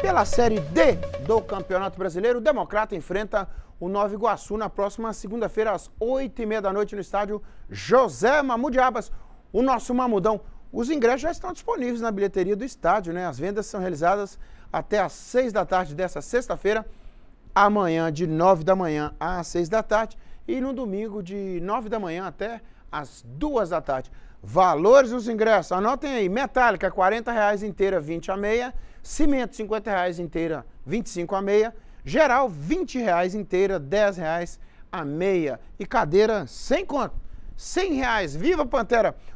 Pela Série D do Campeonato Brasileiro, o Democrata enfrenta o Nova Iguaçu na próxima segunda-feira, às 8h30 da noite, no estádio José Mamudiabas, Abas, o nosso Mamudão. Os ingressos já estão disponíveis na bilheteria do estádio, né? As vendas são realizadas até às 6 da tarde dessa sexta-feira amanhã de 9 da manhã às 6 da tarde e no domingo de 9 da manhã até às 2 da tarde. Valores dos ingressos, anotem aí, metálica 40 reais inteira 20 a meia, cimento 50 reais inteira 25 a meia, geral 20 reais inteira 10 reais a meia e cadeira sem conto, 100 reais, viva Pantera!